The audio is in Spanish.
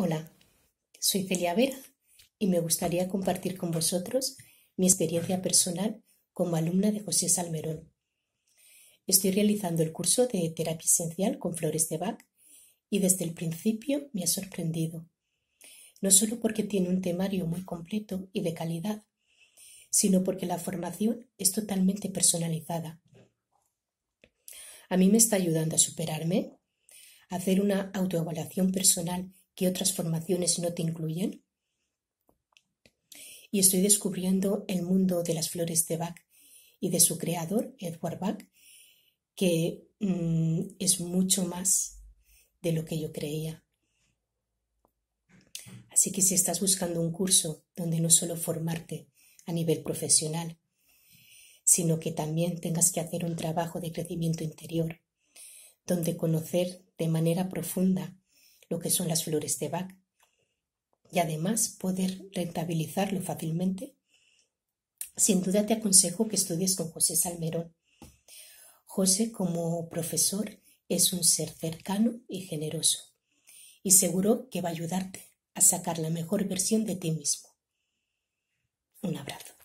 Hola, soy Celia Vera y me gustaría compartir con vosotros mi experiencia personal como alumna de José Salmerón. Estoy realizando el curso de terapia esencial con flores de Bach y desde el principio me ha sorprendido, no solo porque tiene un temario muy completo y de calidad, sino porque la formación es totalmente personalizada. A mí me está ayudando a superarme, a hacer una autoevaluación personal que otras formaciones no te incluyen? Y estoy descubriendo el mundo de las flores de Bach y de su creador, Edward Bach, que mm, es mucho más de lo que yo creía. Así que si estás buscando un curso donde no solo formarte a nivel profesional, sino que también tengas que hacer un trabajo de crecimiento interior, donde conocer de manera profunda lo que son las flores de Bach y además poder rentabilizarlo fácilmente, sin duda te aconsejo que estudies con José Salmerón. José como profesor es un ser cercano y generoso y seguro que va a ayudarte a sacar la mejor versión de ti mismo. Un abrazo.